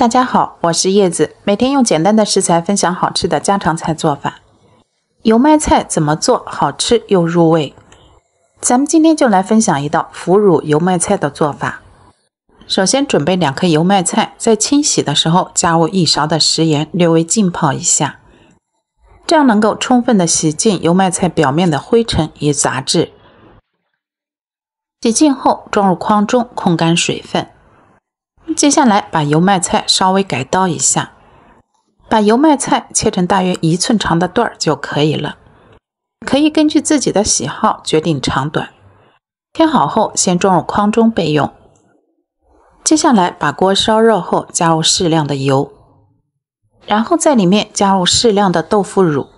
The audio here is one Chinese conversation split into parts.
大家好，我是叶子，每天用简单的食材分享好吃的家常菜做法。油麦菜怎么做好吃又入味？咱们今天就来分享一道腐乳油麦菜的做法。首先准备两颗油麦菜，在清洗的时候加入一勺的食盐，略微浸泡一下，这样能够充分的洗净油麦菜表面的灰尘与杂质。洗净后装入筐中，控干水分。接下来把油麦菜稍微改刀一下，把油麦菜切成大约一寸长的段儿就可以了，可以根据自己的喜好决定长短。切好后先装入筐中备用。接下来把锅烧热后加入适量的油，然后在里面加入适量的豆腐乳，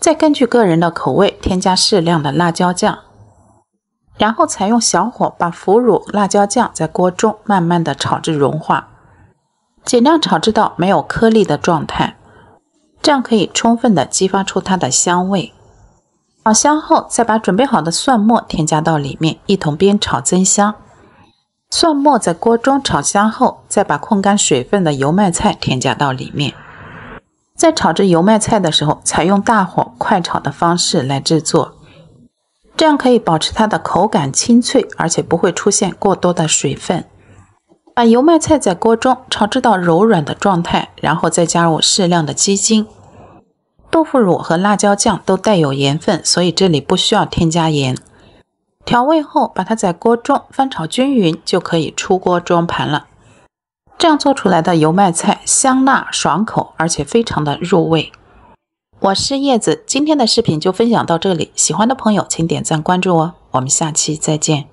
再根据个人的口味添加适量的辣椒酱。然后采用小火把腐乳、辣椒酱在锅中慢慢的炒至融化，尽量炒制到没有颗粒的状态，这样可以充分的激发出它的香味。炒香后再把准备好的蒜末添加到里面一同煸炒增香。蒜末在锅中炒香后再把控干水分的油麦菜添加到里面。在炒制油麦菜的时候，采用大火快炒的方式来制作。这样可以保持它的口感清脆，而且不会出现过多的水分。把油麦菜在锅中炒至到柔软的状态，然后再加入适量的鸡精、豆腐乳和辣椒酱，都带有盐分，所以这里不需要添加盐。调味后，把它在锅中翻炒均匀，就可以出锅装盘了。这样做出来的油麦菜香辣爽口，而且非常的入味。我是叶子，今天的视频就分享到这里。喜欢的朋友请点赞关注哦，我们下期再见。